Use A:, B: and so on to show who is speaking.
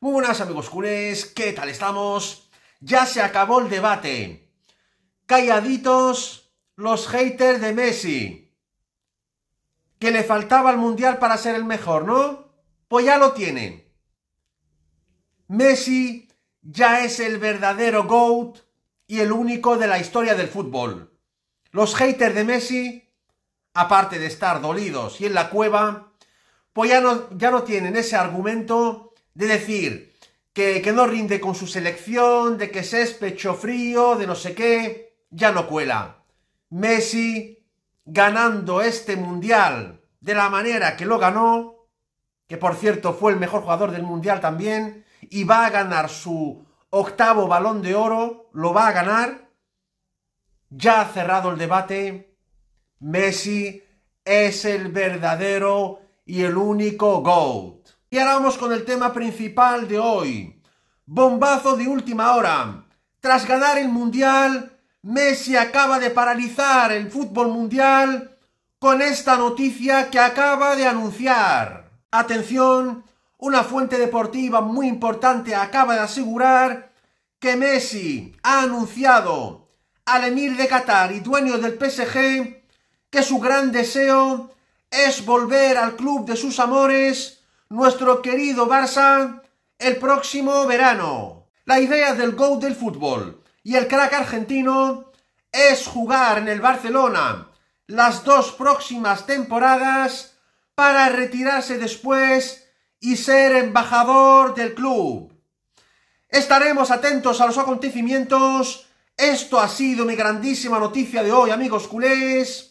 A: Muy buenas amigos Cunés, ¿qué tal estamos? Ya se acabó el debate. Calladitos los haters de Messi. Que le faltaba al Mundial para ser el mejor, ¿no? Pues ya lo tienen. Messi ya es el verdadero GOAT y el único de la historia del fútbol. Los haters de Messi, aparte de estar dolidos y en la cueva, pues ya no, ya no tienen ese argumento de decir que, que no rinde con su selección, de que se es pecho frío, de no sé qué, ya no cuela. Messi ganando este mundial de la manera que lo ganó, que por cierto fue el mejor jugador del mundial también, y va a ganar su octavo balón de oro, lo va a ganar. Ya ha cerrado el debate. Messi es el verdadero y el único GOAT. Y ahora vamos con el tema principal de hoy. Bombazo de última hora. Tras ganar el Mundial, Messi acaba de paralizar el fútbol mundial con esta noticia que acaba de anunciar. Atención, una fuente deportiva muy importante acaba de asegurar que Messi ha anunciado al emir de Qatar y dueño del PSG que su gran deseo es volver al club de sus amores, nuestro querido Barça, el próximo verano. La idea del Go del fútbol y el crack argentino es jugar en el Barcelona las dos próximas temporadas para retirarse después y ser embajador del club. Estaremos atentos a los acontecimientos. Esto ha sido mi grandísima noticia de hoy, amigos culés.